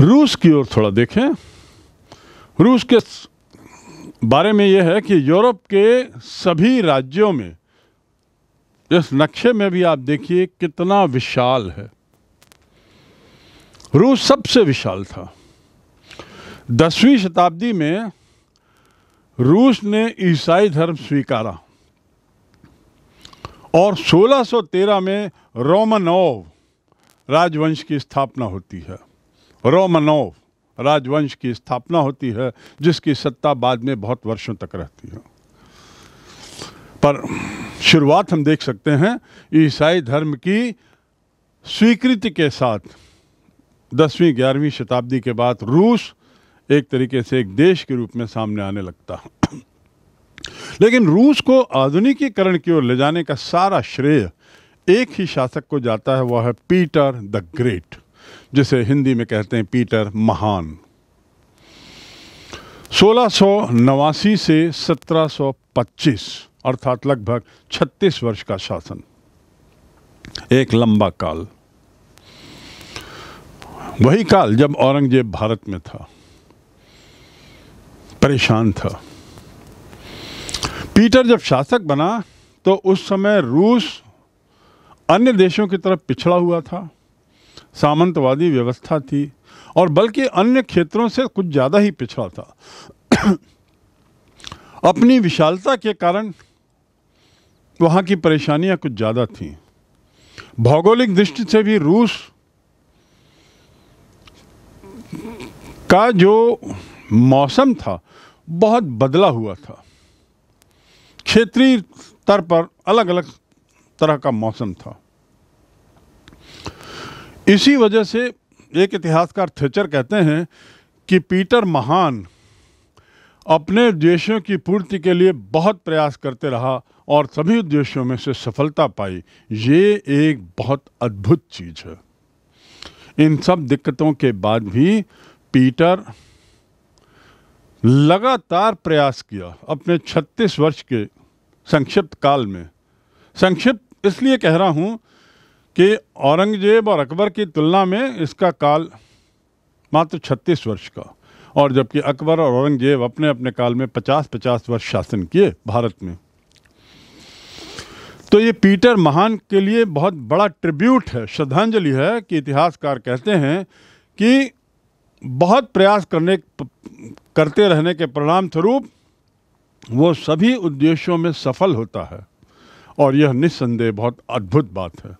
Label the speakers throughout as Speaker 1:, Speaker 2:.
Speaker 1: रूस की ओर थोड़ा देखें रूस के बारे में यह है कि यूरोप के सभी राज्यों में इस नक्शे में भी आप देखिए कितना विशाल है रूस सबसे विशाल था दसवीं शताब्दी में रूस ने ईसाई धर्म स्वीकारा और 1613 में रोमनोव राजवंश की स्थापना होती है रोमनोव राजवंश की स्थापना होती है जिसकी सत्ता बाद में बहुत वर्षों तक रहती है पर शुरुआत हम देख सकते हैं ईसाई धर्म की स्वीकृति के साथ दसवीं ग्यारहवीं शताब्दी के बाद रूस एक तरीके से एक देश के रूप में सामने आने लगता है लेकिन रूस को आधुनिकीकरण की ओर ले जाने का सारा श्रेय एक ही शासक को जाता है वह है पीटर द ग्रेट जिसे हिंदी में कहते हैं पीटर महान सोलह से 1725 अर्थात लगभग 36 वर्ष का शासन एक लंबा काल वही काल जब औरंगजेब भारत में था परेशान था पीटर जब शासक बना तो उस समय रूस अन्य देशों की तरफ पिछड़ा हुआ था सामंतवादी व्यवस्था थी और बल्कि अन्य क्षेत्रों से कुछ ज़्यादा ही पिछड़ा था अपनी विशालता के कारण वहाँ की परेशानियाँ कुछ ज़्यादा थीं भौगोलिक दृष्टि से भी रूस का जो मौसम था बहुत बदला हुआ था क्षेत्रीय स्तर पर अलग अलग तरह का मौसम था इसी वजह से एक इतिहासकार थेचर कहते हैं कि पीटर महान अपने उद्देश्यों की पूर्ति के लिए बहुत प्रयास करते रहा और सभी उद्देश्यों में से सफलता पाई ये एक बहुत अद्भुत चीज़ है इन सब दिक्कतों के बाद भी पीटर लगातार प्रयास किया अपने 36 वर्ष के संक्षिप्त काल में संक्षिप्त इसलिए कह रहा हूँ कि औरंगजेब और अकबर की तुलना में इसका काल मात्र 36 वर्ष का और जबकि अकबर और औरंगजेब अपने अपने काल में 50-50 वर्ष शासन किए भारत में तो ये पीटर महान के लिए बहुत बड़ा ट्रिब्यूट है श्रद्धांजलि है कि इतिहासकार कहते हैं कि बहुत प्रयास करने करते रहने के परिणाम स्वरूप वो सभी उद्देश्यों में सफल होता है और यह निस्संदेह बहुत अद्भुत बात है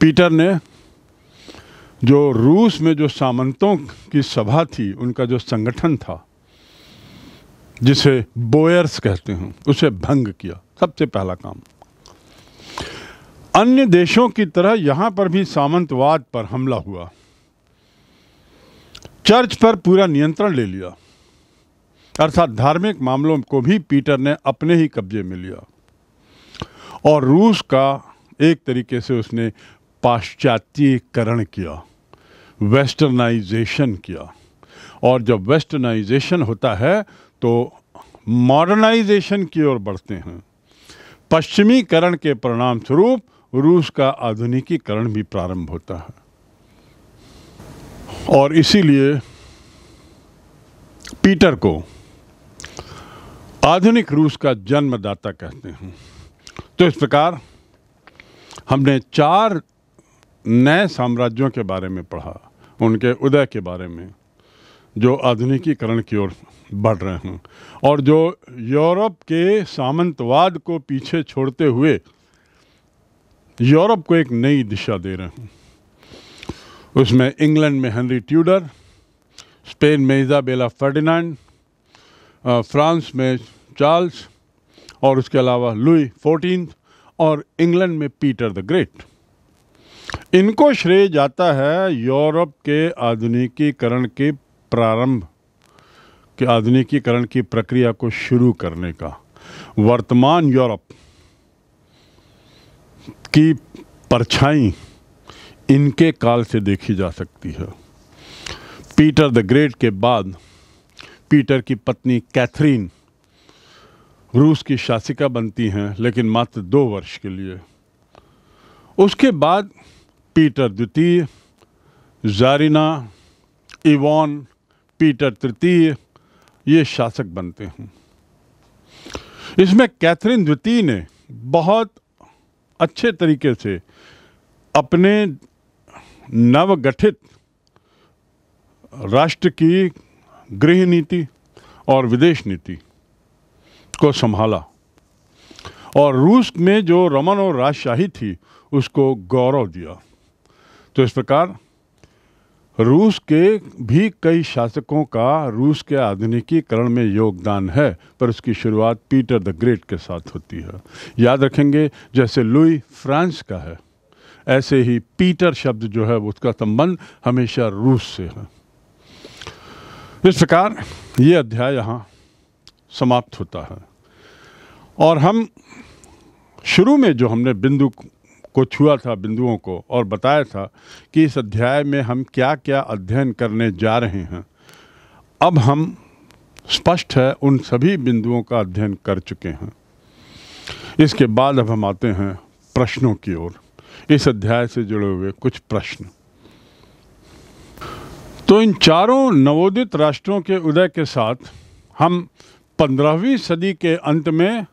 Speaker 1: पीटर ने जो रूस में जो सामंतों की सभा थी उनका जो संगठन था जिसे बोयर्स कहते हैं उसे भंग किया सबसे पहला काम अन्य देशों की तरह यहां पर भी सामंतवाद पर हमला हुआ चर्च पर पूरा नियंत्रण ले लिया अर्थात धार्मिक मामलों को भी पीटर ने अपने ही कब्जे में लिया और रूस का एक तरीके से उसने पाश्चात्यकरण किया वेस्टर्नाइजेशन किया और जब वेस्टर्नाइजेशन होता है तो मॉडर्नाइजेशन की ओर बढ़ते हैं पश्चिमीकरण के परिणाम स्वरूप रूस का आधुनिकीकरण भी प्रारंभ होता है और इसीलिए पीटर को आधुनिक रूस का जन्मदाता कहते हैं तो इस प्रकार हमने चार नए साम्राज्यों के बारे में पढ़ा उनके उदय के बारे में जो आधुनिकीकरण की ओर बढ़ रहे हैं और जो यूरोप के सामंतवाद को पीछे छोड़ते हुए यूरोप को एक नई दिशा दे रहे हैं उसमें इंग्लैंड में हेनरी ट्यूडर स्पेन में इजाबेला फर्डिनांड फ्रांस में चार्ल्स और उसके अलावा लुई फोर्टीन और इंग्लैंड में पीटर द ग्रेट इनको श्रेय जाता है यूरोप के आधुनिकीकरण के प्रारंभ के आधुनिकीकरण की प्रक्रिया को शुरू करने का वर्तमान यूरोप की परछाई इनके काल से देखी जा सकती है पीटर द ग्रेट के बाद पीटर की पत्नी कैथरीन रूस की शासिका बनती हैं लेकिन मात्र दो वर्ष के लिए उसके बाद पीटर द्वितीय जारिना इवान पीटर तृतीय ये शासक बनते हैं इसमें कैथरीन द्वितीय ने बहुत अच्छे तरीके से अपने नवगठित राष्ट्र की गृह नीति और विदेश नीति उसको संभाला और रूस में जो रमन और राजशाही थी उसको गौरव दिया तो इस प्रकार रूस के भी कई शासकों का रूस के आधुनिकीकरण में योगदान है पर उसकी शुरुआत पीटर द ग्रेट के साथ होती है याद रखेंगे जैसे लुई फ्रांस का है ऐसे ही पीटर शब्द जो है उसका संबंध हमेशा रूस से है इस प्रकार ये अध्याय यहाँ समाप्त होता है और हम शुरू में जो हमने बिंदु को छुआ था बिंदुओं को और बताया था कि इस अध्याय में हम क्या क्या अध्ययन करने जा रहे हैं अब हम स्पष्ट है उन सभी बिंदुओं का अध्ययन कर चुके हैं इसके बाद अब हम आते हैं प्रश्नों की ओर इस अध्याय से जुड़े हुए कुछ प्रश्न तो इन चारों नवोदित राष्ट्रों के उदय के साथ हम पंद्रहवीं सदी के अंत में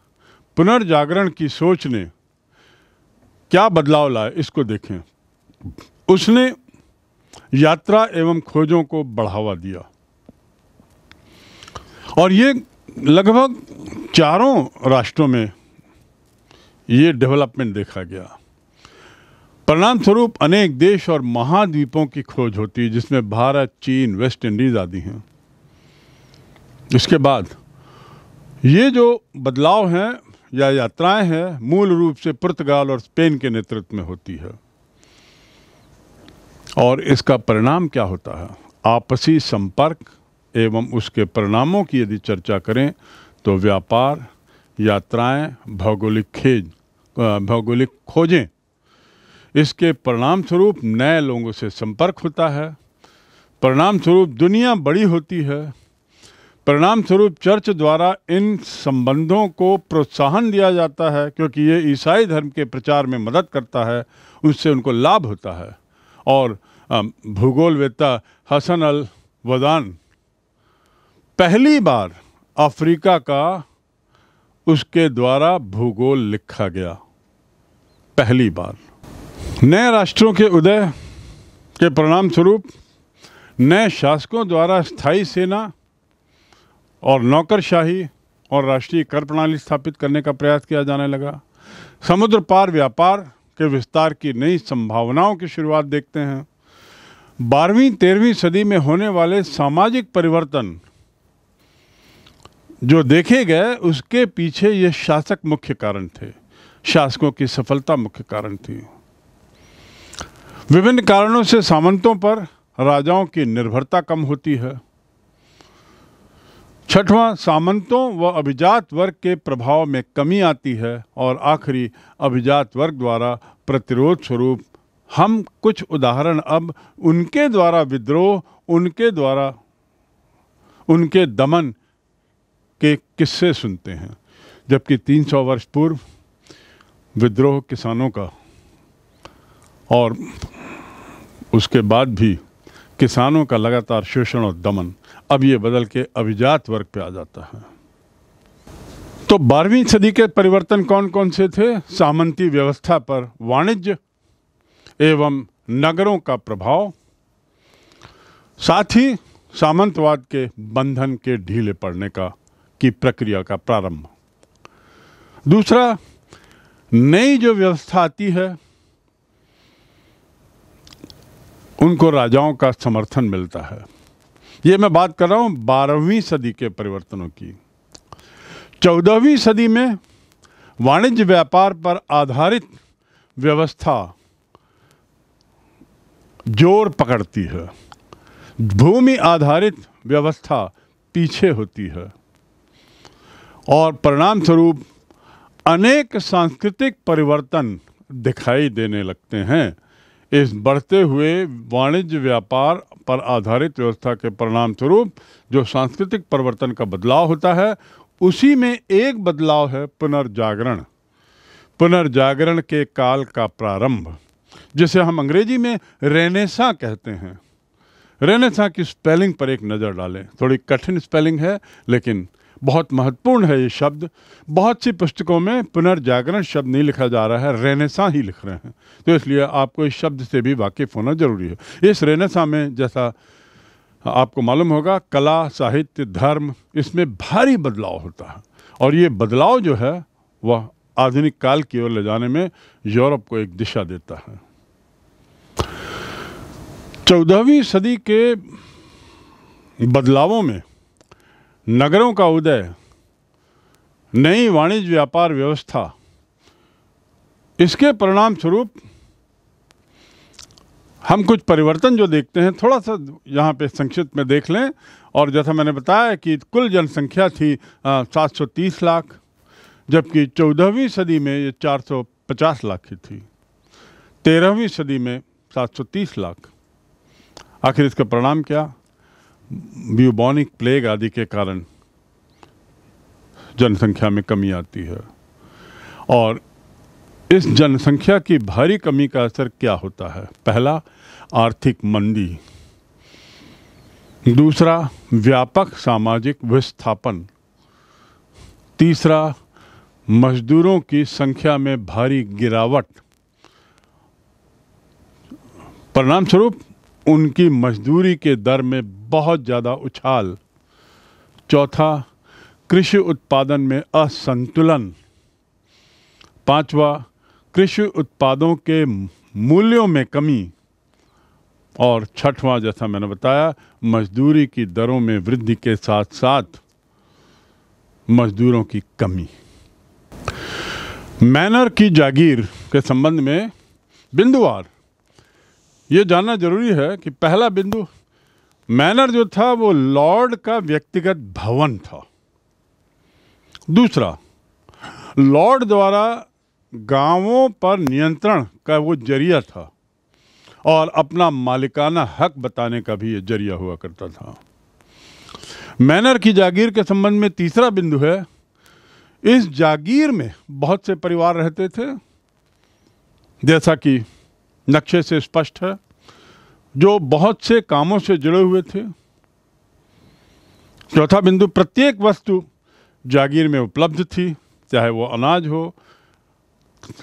Speaker 1: पुनर्जागरण की सोच ने क्या बदलाव लाए इसको देखें उसने यात्रा एवं खोजों को बढ़ावा दिया और ये लगभग चारों राष्ट्रों में ये डेवलपमेंट देखा गया परिणाम स्वरूप अनेक देश और महाद्वीपों की खोज होती है जिसमें भारत चीन वेस्ट इंडीज आदि हैं इसके बाद ये जो बदलाव हैं या यात्राएं हैं मूल रूप से पुर्तगाल और स्पेन के नेतृत्व में होती है और इसका परिणाम क्या होता है आपसी संपर्क एवं उसके परिणामों की यदि चर्चा करें तो व्यापार यात्राएं भौगोलिक खेज भौगोलिक खोजें इसके परिणाम स्वरूप नए लोगों से संपर्क होता है परिणाम स्वरूप दुनिया बड़ी होती है परिणाम स्वरूप चर्च द्वारा इन संबंधों को प्रोत्साहन दिया जाता है क्योंकि ये ईसाई धर्म के प्रचार में मदद करता है उससे उनको लाभ होता है और भूगोलवेत्ता हसन अल वदान पहली बार अफ्रीका का उसके द्वारा भूगोल लिखा गया पहली बार नए राष्ट्रों के उदय के परिणाम स्वरूप नए शासकों द्वारा स्थायी सेना और नौकरशाही और राष्ट्रीय कर प्रणाली स्थापित करने का प्रयास किया जाने लगा समुद्र पार व्यापार के विस्तार की नई संभावनाओं की शुरुआत देखते हैं बारहवीं तेरहवीं सदी में होने वाले सामाजिक परिवर्तन जो देखे गए उसके पीछे ये शासक मुख्य कारण थे शासकों की सफलता मुख्य कारण थी विभिन्न कारणों से सामंतों पर राजाओं की निर्भरता कम होती है छठवां सामंतों व अभिजात वर्ग के प्रभाव में कमी आती है और आखिरी अभिजात वर्ग द्वारा प्रतिरोध स्वरूप हम कुछ उदाहरण अब उनके द्वारा विद्रोह उनके द्वारा उनके दमन के किस्से सुनते हैं जबकि 300 वर्ष पूर्व विद्रोह किसानों का और उसके बाद भी किसानों का लगातार शोषण और दमन अब ये बदल के अभिजात वर्ग पे आ जाता है तो बारहवीं सदी के परिवर्तन कौन कौन से थे सामंती व्यवस्था पर वाणिज्य एवं नगरों का प्रभाव साथ ही सामंतवाद के बंधन के ढीले पड़ने का की प्रक्रिया का प्रारंभ दूसरा नई जो व्यवस्था आती है उनको राजाओं का समर्थन मिलता है ये मैं बात कर रहा हूँ बारहवीं सदी के परिवर्तनों की चौदहवीं सदी में वाणिज्य व्यापार पर आधारित व्यवस्था जोर पकड़ती है भूमि आधारित व्यवस्था पीछे होती है और परिणाम स्वरूप अनेक सांस्कृतिक परिवर्तन दिखाई देने लगते हैं इस बढ़ते हुए वाणिज्य व्यापार पर आधारित व्यवस्था के परिणाम स्वरूप जो सांस्कृतिक परिवर्तन का बदलाव होता है उसी में एक बदलाव है पुनर्जागरण पुनर्जागरण के काल का प्रारंभ जिसे हम अंग्रेजी में रेनेसा कहते हैं रेनेसा की स्पेलिंग पर एक नज़र डालें थोड़ी कठिन स्पेलिंग है लेकिन बहुत महत्वपूर्ण है ये शब्द बहुत सी पुस्तकों में पुनर्जागरण शब्द नहीं लिखा जा रहा है रेनेसा ही लिख रहे हैं तो इसलिए आपको इस शब्द से भी वाकिफ़ होना ज़रूरी है इस रेनेसा में जैसा आपको मालूम होगा कला साहित्य धर्म इसमें भारी बदलाव होता है और ये बदलाव जो है वह आधुनिक काल की ओर ले जाने में यूरोप को एक दिशा देता है चौदहवीं सदी के बदलावों में नगरों का उदय नई वाणिज्य व्यापार व्यवस्था इसके परिणाम स्वरूप हम कुछ परिवर्तन जो देखते हैं थोड़ा सा यहाँ पे संक्षिप्त में देख लें और जैसा मैंने बताया कि कुल जनसंख्या थी सात सौ तीस लाख जबकि चौदहवीं सदी में ये चार सौ पचास लाख की थी तेरहवीं सदी में सात सौ तीस लाख आखिर इसका परिणाम क्या ब्यूबॉनिक प्लेग आदि के कारण जनसंख्या में कमी आती है और इस जनसंख्या की भारी कमी का असर क्या होता है पहला आर्थिक मंदी दूसरा व्यापक सामाजिक विस्थापन तीसरा मजदूरों की संख्या में भारी गिरावट परिणाम स्वरूप उनकी मजदूरी के दर में बहुत ज़्यादा उछाल चौथा कृषि उत्पादन में असंतुलन पांचवा कृषि उत्पादों के मूल्यों में कमी और छठवां जैसा मैंने बताया मजदूरी की दरों में वृद्धि के साथ साथ मजदूरों की कमी मैनर की जागीर के संबंध में बिंदुवार ये जानना जरूरी है कि पहला बिंदु मैनर जो था वो लॉर्ड का व्यक्तिगत भवन था दूसरा लॉर्ड द्वारा गांवों पर नियंत्रण का वो जरिया था और अपना मालिकाना हक बताने का भी ये जरिया हुआ करता था मैनर की जागीर के संबंध में तीसरा बिंदु है इस जागीर में बहुत से परिवार रहते थे जैसा कि नक्शे से स्पष्ट है जो बहुत से कामों से जुड़े हुए थे चौथा बिंदु प्रत्येक वस्तु जागीर में उपलब्ध थी चाहे वो अनाज हो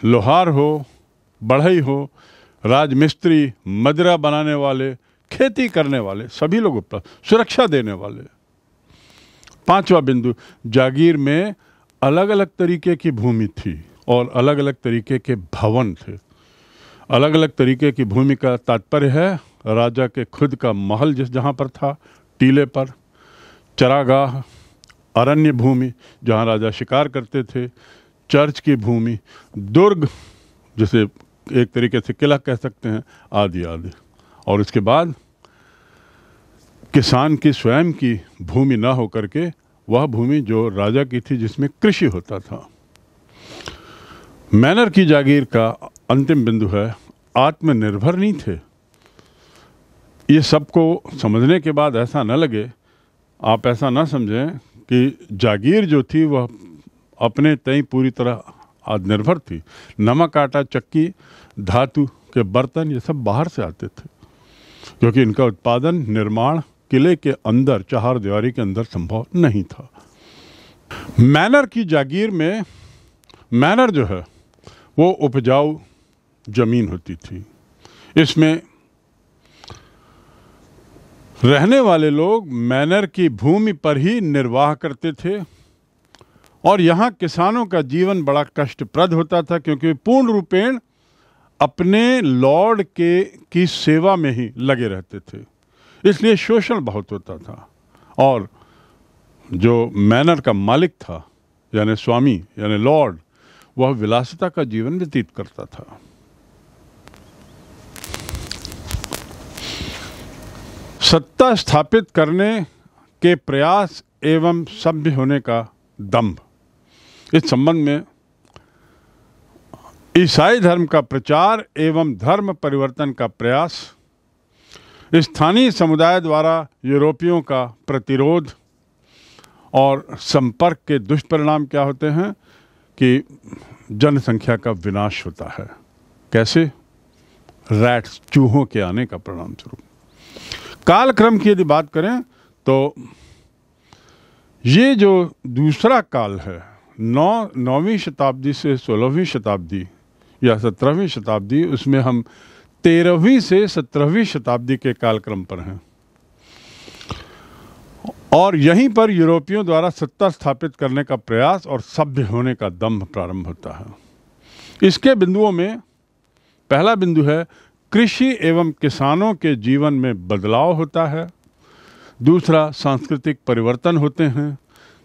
Speaker 1: लोहार हो बढ़ई हो राजमिस्त्री मदिरा बनाने वाले खेती करने वाले सभी लोग उपलब्ध सुरक्षा देने वाले पांचवा बिंदु जागीर में अलग अलग तरीके की भूमि थी और अलग अलग तरीके के भवन थे अलग अलग तरीके की भूमि का तात्पर्य है राजा के खुद का महल जिस जहाँ पर था टीले पर चरागाह अरण्य भूमि जहाँ राजा शिकार करते थे चर्च की भूमि दुर्ग जिसे एक तरीके से किला कह सकते हैं आदि आदि और इसके बाद किसान की स्वयं की भूमि ना होकर के वह भूमि जो राजा की थी जिसमें कृषि होता था मैनर की जागीर का अंतिम बिंदु है आत्मनिर्भर नहीं थे ये सबको समझने के बाद ऐसा न लगे आप ऐसा ना समझें कि जागीर जो थी वह अपने तय पूरी तरह आत्मनिर्भर थी नमक आटा चक्की धातु के बर्तन ये सब बाहर से आते थे क्योंकि इनका उत्पादन निर्माण किले के अंदर चार दीवारी के अंदर संभव नहीं था मैनर की जागीर में मैनर जो है वो उपजाऊ ज़मीन होती थी इसमें रहने वाले लोग मैनर की भूमि पर ही निर्वाह करते थे और यहाँ किसानों का जीवन बड़ा कष्टप्रद होता था क्योंकि पूर्ण रूपेण अपने लॉर्ड के की सेवा में ही लगे रहते थे इसलिए शोषण बहुत होता था और जो मैनर का मालिक था यानी स्वामी यानी लॉर्ड वह विलासिता का जीवन व्यतीत करता था सत्ता स्थापित करने के प्रयास एवं सभ्य होने का दम्भ इस संबंध में ईसाई धर्म का प्रचार एवं धर्म परिवर्तन का प्रयास स्थानीय समुदाय द्वारा यूरोपियों का प्रतिरोध और संपर्क के दुष्परिणाम क्या होते हैं कि जनसंख्या का विनाश होता है कैसे रैट्स चूहों के आने का परिणाम स्वरूप कालक्रम की यदि बात करें तो ये जो दूसरा काल है नौ नौवीं शताब्दी से सोलहवीं शताब्दी या सत्रहवीं शताब्दी उसमें हम तेरहवीं से सत्रहवीं शताब्दी के कालक्रम पर हैं और यहीं पर यूरोपियों द्वारा सत्ता स्थापित करने का प्रयास और सभ्य होने का दम्भ प्रारंभ होता है इसके बिंदुओं में पहला बिंदु है कृषि एवं किसानों के जीवन में बदलाव होता है दूसरा सांस्कृतिक परिवर्तन होते हैं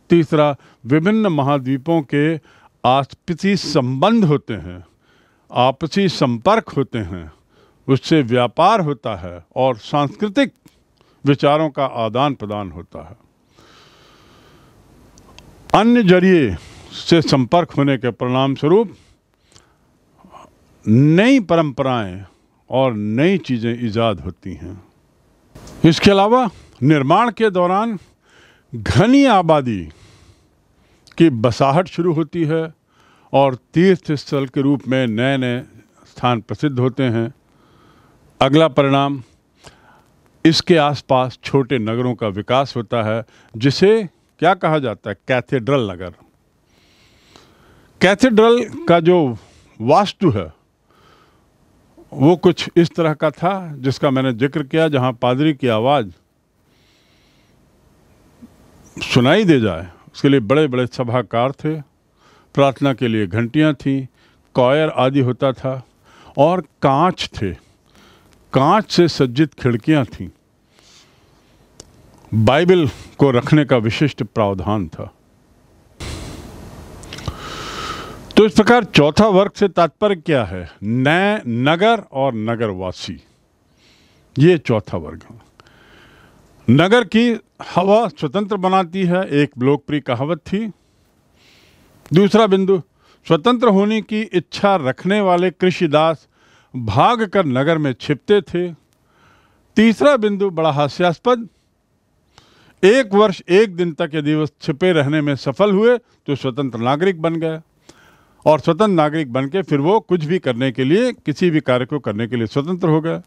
Speaker 1: तीसरा विभिन्न महाद्वीपों के आपसी संबंध होते हैं आपसी संपर्क होते हैं उससे व्यापार होता है और सांस्कृतिक विचारों का आदान प्रदान होता है अन्य जरिए से संपर्क होने के परिणाम स्वरूप नई परंपराएं और नई चीज़ें ईजाद होती हैं इसके अलावा निर्माण के दौरान घनी आबादी की बसाहट शुरू होती है और तीर्थ स्थल के रूप में नए नए स्थान प्रसिद्ध होते हैं अगला परिणाम इसके आसपास छोटे नगरों का विकास होता है जिसे क्या कहा जाता है कैथेड्रल नगर कैथेड्रल का जो वास्तु है वो कुछ इस तरह का था जिसका मैंने जिक्र किया जहां पादरी की आवाज़ सुनाई दे जाए उसके लिए बड़े बड़े सभाकार थे प्रार्थना के लिए घंटियां थीं कॉयर आदि होता था और कांच थे कांच से सज्जित खिड़कियां थीं बाइबल को रखने का विशिष्ट प्रावधान था तो इस प्रकार चौथा वर्ग से तात्पर्य क्या है नए नगर और नगरवासी ये चौथा वर्ग नगर की हवा स्वतंत्र बनाती है एक लोकप्रिय कहावत थी दूसरा बिंदु स्वतंत्र होने की इच्छा रखने वाले कृषिदास भाग कर नगर में छिपते थे तीसरा बिंदु बड़ा हास्यास्पद एक वर्ष एक दिन तक यदि वह छिपे रहने में सफल हुए तो स्वतंत्र नागरिक बन गया और स्वतंत्र नागरिक बन के फिर वो कुछ भी करने के लिए किसी भी कार्य को करने के लिए स्वतंत्र हो गया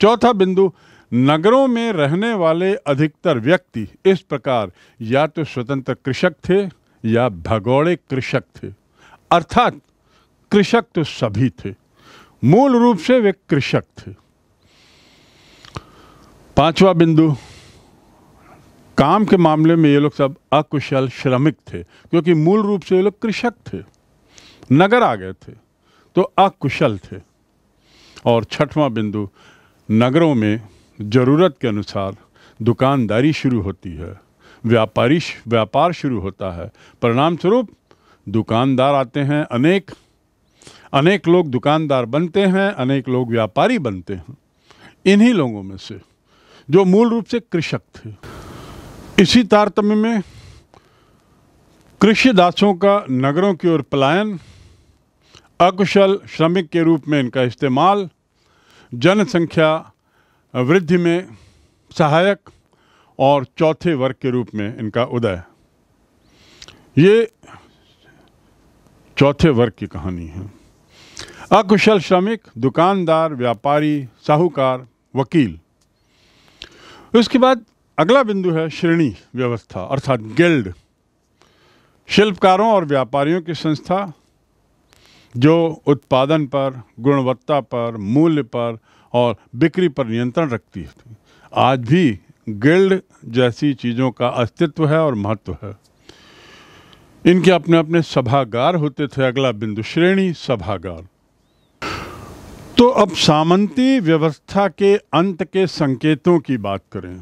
Speaker 1: चौथा बिंदु नगरों में रहने वाले अधिकतर व्यक्ति इस प्रकार या तो स्वतंत्र कृषक थे या भगौड़े कृषक थे अर्थात कृषक तो सभी थे मूल रूप से वे कृषक थे पांचवा बिंदु काम के मामले में ये लोग सब अकुशल श्रमिक थे क्योंकि मूल रूप से ये लोग कृषक थे नगर आ गए थे तो अकुशल थे और छठवां बिंदु नगरों में ज़रूरत के अनुसार दुकानदारी शुरू होती है व्यापारी व्यापार शुरू होता है परिणाम स्वरूप दुकानदार आते हैं अनेक अनेक लोग दुकानदार बनते हैं अनेक लोग व्यापारी बनते हैं इन्हीं लोगों में से जो मूल रूप से कृषक थे इसी तारतम्य में कृषि दासों का नगरों की ओर पलायन अकुशल श्रमिक के रूप में इनका इस्तेमाल जनसंख्या वृद्धि में सहायक और चौथे वर्ग के रूप में इनका उदय ये चौथे वर्ग की कहानी है अकुशल श्रमिक दुकानदार व्यापारी साहूकार वकील उसके बाद अगला बिंदु है श्रेणी व्यवस्था अर्थात गिल्ड शिल्पकारों और व्यापारियों की संस्था जो उत्पादन पर गुणवत्ता पर मूल्य पर और बिक्री पर नियंत्रण रखती है आज भी गिल्ड जैसी चीज़ों का अस्तित्व है और महत्व है इनके अपने अपने सभागार होते थे अगला बिंदु श्रेणी सभागार तो अब सामंती व्यवस्था के अंत के संकेतों की बात करें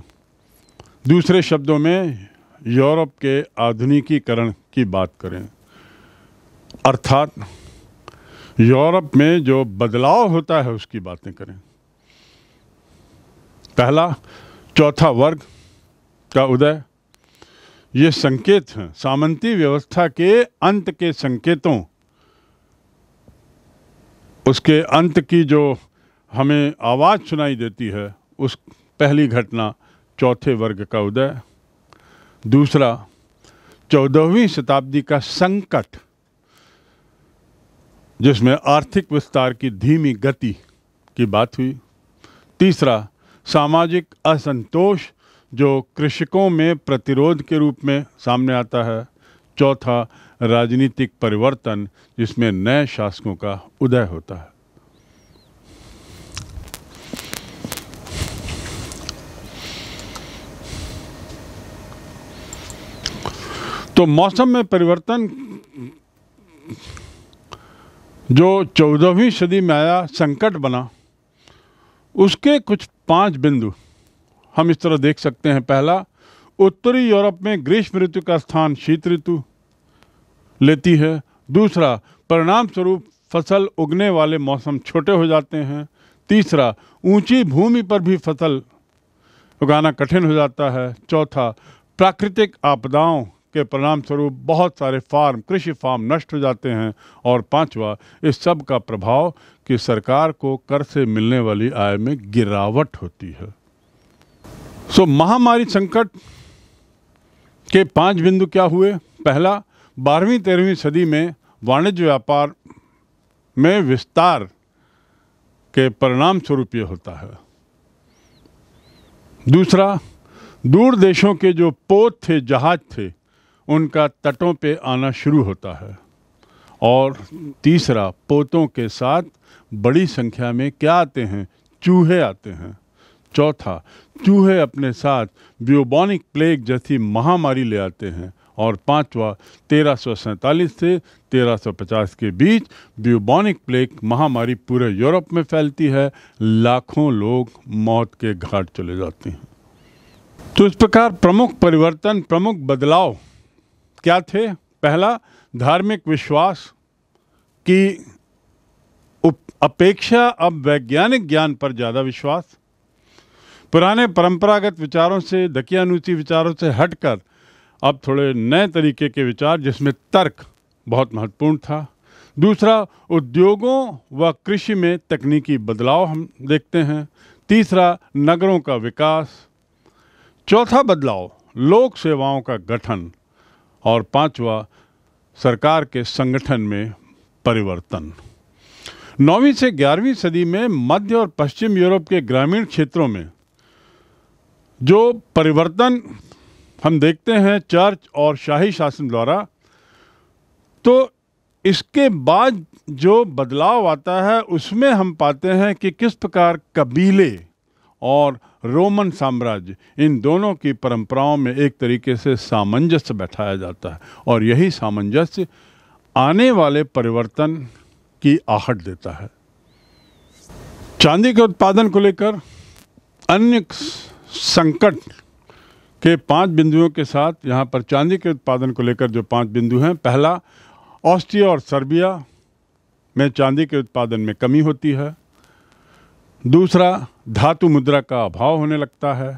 Speaker 1: दूसरे शब्दों में यूरोप के आधुनिकीकरण की बात करें अर्थात यूरोप में जो बदलाव होता है उसकी बातें करें पहला चौथा वर्ग का उदय ये संकेत हैं सामंती व्यवस्था के अंत के संकेतों उसके अंत की जो हमें आवाज़ सुनाई देती है उस पहली घटना चौथे वर्ग का उदय दूसरा चौदहवीं शताब्दी का संकट जिसमें आर्थिक विस्तार की धीमी गति की बात हुई तीसरा सामाजिक असंतोष जो कृषकों में प्रतिरोध के रूप में सामने आता है चौथा राजनीतिक परिवर्तन जिसमें नए शासकों का उदय होता है तो मौसम में परिवर्तन जो चौदहवीं सदी में आया संकट बना उसके कुछ पांच बिंदु हम इस तरह देख सकते हैं पहला उत्तरी यूरोप में ग्रीष्म ऋतु का स्थान शीत ऋतु लेती है दूसरा परिणाम स्वरूप फसल उगने वाले मौसम छोटे हो जाते हैं तीसरा ऊंची भूमि पर भी फसल उगाना कठिन हो जाता है चौथा प्राकृतिक आपदाओं के परिणाम स्वरूप बहुत सारे फार्म कृषि फार्म नष्ट हो जाते हैं और पांचवा इस सब का प्रभाव कि सरकार को कर से मिलने वाली आय में गिरावट होती है सो महामारी संकट के पांच बिंदु क्या हुए पहला बारहवीं तेरहवीं सदी में वाणिज्य व्यापार में विस्तार के परिणाम स्वरूप ये होता है दूसरा दूर देशों के जो पोत थे जहाज थे उनका तटों पे आना शुरू होता है और तीसरा पोतों के साथ बड़ी संख्या में क्या आते हैं चूहे आते हैं चौथा चूहे अपने साथ ब्यूबॉनिक प्लेग जैसी महामारी ले आते हैं और पांचवा तेरह सौ सैंतालीस से तेरह सौ पचास के बीच ब्यूबॉनिक प्लेग महामारी पूरे यूरोप में फैलती है लाखों लोग मौत के घाट चले जाते हैं तो इस प्रकार प्रमुख परिवर्तन प्रमुख बदलाव क्या थे पहला धार्मिक विश्वास की अपेक्षा अब वैज्ञानिक ज्ञान पर ज़्यादा विश्वास पुराने परंपरागत विचारों से दकियानुची विचारों से हटकर अब थोड़े नए तरीके के विचार जिसमें तर्क बहुत महत्वपूर्ण था दूसरा उद्योगों व कृषि में तकनीकी बदलाव हम देखते हैं तीसरा नगरों का विकास चौथा बदलाव लोक सेवाओं का गठन और पांचवा सरकार के संगठन में परिवर्तन नौवीं से ग्यारहवीं सदी में मध्य और पश्चिम यूरोप के ग्रामीण क्षेत्रों में जो परिवर्तन हम देखते हैं चर्च और शाही शासन द्वारा तो इसके बाद जो बदलाव आता है उसमें हम पाते हैं कि किस प्रकार कबीले और रोमन साम्राज्य इन दोनों की परंपराओं में एक तरीके से सामंजस्य बैठाया जाता है और यही सामंजस्य आने वाले परिवर्तन की आहट देता है चांदी के उत्पादन को लेकर अन्य संकट के पांच बिंदुओं के साथ यहाँ पर चांदी के उत्पादन को लेकर जो पांच बिंदु हैं पहला ऑस्ट्रिया और सर्बिया में चांदी के उत्पादन में कमी होती है दूसरा धातु मुद्रा का अभाव होने लगता है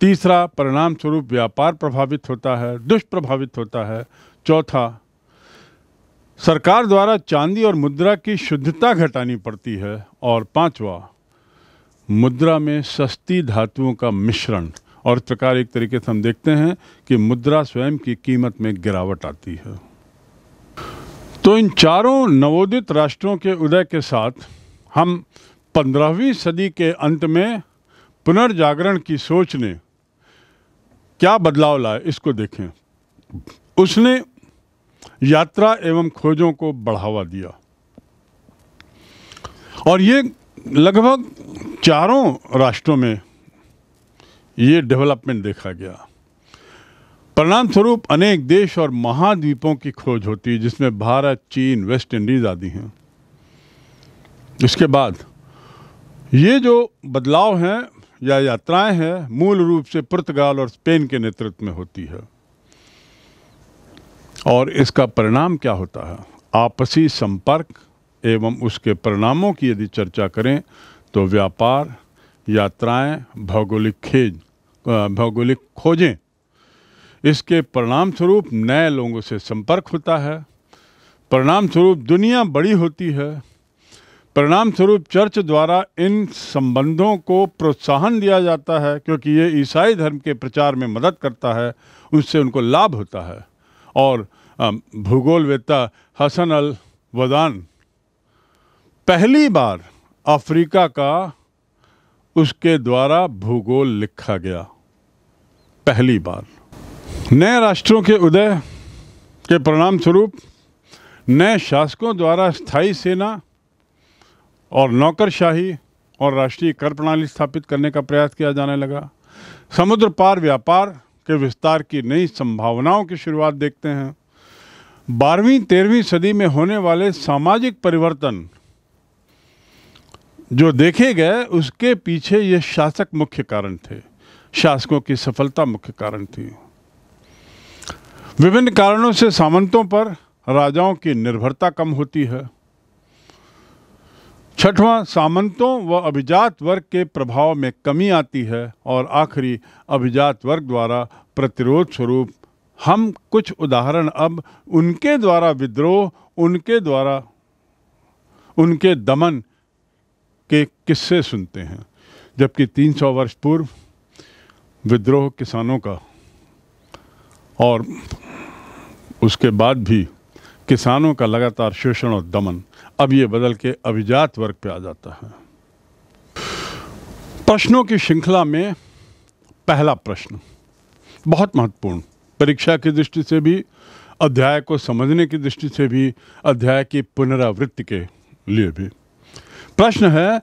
Speaker 1: तीसरा परिणाम स्वरूप व्यापार प्रभावित होता है दुष्प्रभावित होता है चौथा सरकार द्वारा चांदी और मुद्रा की शुद्धता घटानी पड़ती है और पांचवा मुद्रा में सस्ती धातुओं का मिश्रण और इस प्रकार एक तरीके से हम देखते हैं कि मुद्रा स्वयं की कीमत में गिरावट आती है तो इन चारों नवोदित राष्ट्रों के उदय के साथ हम पंद्रहवीं सदी के अंत में पुनर्जागरण की सोच ने क्या बदलाव लाया इसको देखें उसने यात्रा एवं खोजों को बढ़ावा दिया और ये लगभग चारों राष्ट्रों में ये डेवलपमेंट देखा गया परिणाम स्वरूप अनेक देश और महाद्वीपों की खोज होती है जिसमें भारत चीन वेस्ट इंडीज आदि हैं इसके बाद ये जो बदलाव हैं या यात्राएं हैं मूल रूप से पुर्तगाल और स्पेन के नेतृत्व में होती है और इसका परिणाम क्या होता है आपसी संपर्क एवं उसके परिणामों की यदि चर्चा करें तो व्यापार यात्राएं भौगोलिक खेज भौगोलिक खोजें इसके परिणाम स्वरूप नए लोगों से संपर्क होता है परिणाम स्वरूप दुनिया बड़ी होती है परिणाम स्वरूप चर्च द्वारा इन संबंधों को प्रोत्साहन दिया जाता है क्योंकि ये ईसाई धर्म के प्रचार में मदद करता है उससे उनको लाभ होता है और भूगोलवेत्ता हसन अल वदान पहली बार अफ्रीका का उसके द्वारा भूगोल लिखा गया पहली बार नए राष्ट्रों के उदय के परिणाम स्वरूप नए शासकों द्वारा स्थायी सेना और नौकरशाही और राष्ट्रीय कर प्रणाली स्थापित करने का प्रयास किया जाने लगा समुद्र पार व्यापार के विस्तार की नई संभावनाओं की शुरुआत देखते हैं बारहवीं तेरहवीं सदी में होने वाले सामाजिक परिवर्तन जो देखे गए उसके पीछे ये शासक मुख्य कारण थे शासकों की सफलता मुख्य कारण थी विभिन्न कारणों से सामंतों पर राजाओं की निर्भरता कम होती है छठवां सामंतों व अभिजात वर्ग के प्रभाव में कमी आती है और आखिरी अभिजात वर्ग द्वारा प्रतिरोध स्वरूप हम कुछ उदाहरण अब उनके द्वारा विद्रोह उनके द्वारा उनके दमन के किस्से सुनते हैं जबकि 300 वर्ष पूर्व विद्रोह किसानों का और उसके बाद भी किसानों का लगातार शोषण और दमन अब ये बदल के अभिजात वर्ग पे आ जाता है प्रश्नों की श्रृंखला में पहला प्रश्न बहुत महत्वपूर्ण परीक्षा की दृष्टि से भी अध्याय को समझने की दृष्टि से भी अध्याय की पुनरावृत्ति के लिए भी प्रश्न है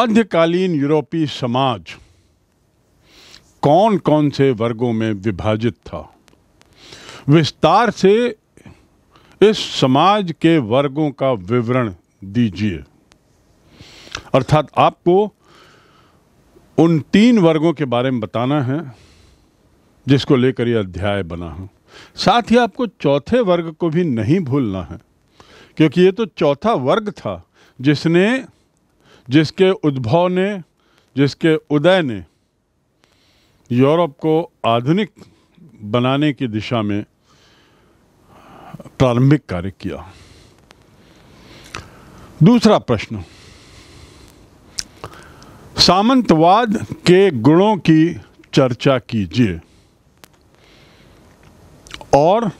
Speaker 1: मध्यकालीन यूरोपीय समाज कौन कौन से वर्गों में विभाजित था विस्तार से इस समाज के वर्गों का विवरण दीजिए अर्थात आपको उन तीन वर्गों के बारे में बताना है जिसको लेकर यह अध्याय बना है साथ ही आपको चौथे वर्ग को भी नहीं भूलना है क्योंकि ये तो चौथा वर्ग था जिसने जिसके उद्भव ने जिसके उदय ने यूरोप को आधुनिक बनाने की दिशा में प्रारंभिक कार्य किया दूसरा प्रश्न सामंतवाद के गुणों की चर्चा कीजिए और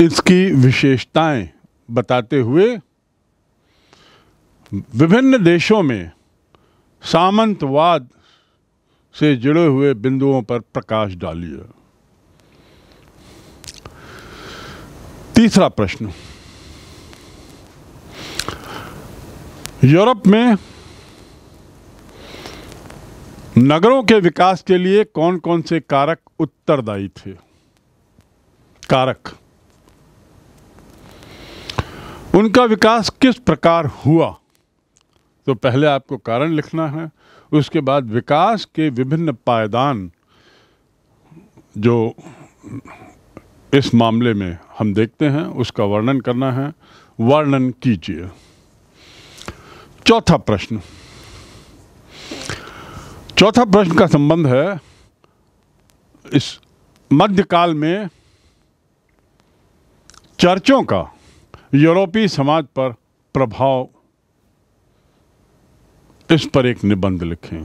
Speaker 1: इसकी विशेषताएं बताते हुए विभिन्न देशों में सामंतवाद से जुड़े हुए बिंदुओं पर प्रकाश डालिए तीसरा प्रश्न यूरोप में नगरों के विकास के लिए कौन कौन से कारक उत्तरदायी थे कारक उनका विकास किस प्रकार हुआ तो पहले आपको कारण लिखना है उसके बाद विकास के विभिन्न पायदान जो इस मामले में हम देखते हैं उसका वर्णन करना है वर्णन कीजिए चौथा प्रश्न चौथा प्रश्न का संबंध है इस मध्यकाल में चर्चों का यूरोपीय समाज पर प्रभाव इस पर एक निबंध लिखें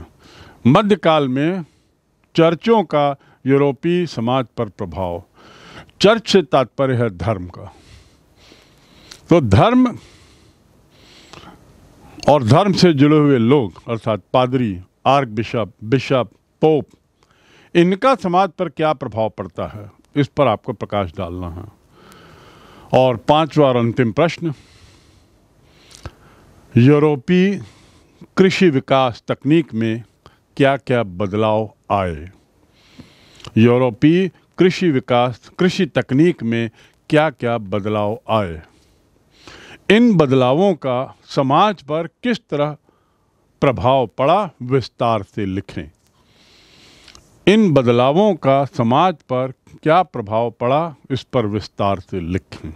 Speaker 1: मध्यकाल में चर्चों का यूरोपीय समाज पर प्रभाव चर्च से तात्पर्य है धर्म का तो धर्म और धर्म से जुड़े हुए लोग अर्थात पादरी आर्क बिशप बिशप पोप इनका समाज पर क्या प्रभाव पड़ता है इस पर आपको प्रकाश डालना है और पांचवा और अंतिम प्रश्न यूरोपीय कृषि विकास तकनीक में क्या क्या बदलाव आए यूरोपीय कृषि विकास कृषि तकनीक में क्या क्या बदलाव आए इन बदलावों का समाज पर किस तरह प्रभाव पड़ा विस्तार से लिखें इन बदलावों का समाज पर क्या प्रभाव पड़ा इस पर विस्तार से लिखें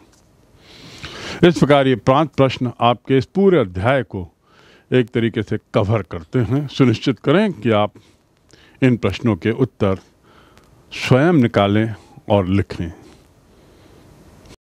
Speaker 1: इस प्रकार ये प्रांत प्रश्न आपके इस पूरे अध्याय को एक तरीके से कवर करते हैं सुनिश्चित करें कि आप इन प्रश्नों के उत्तर स्वयं निकालें और लिखें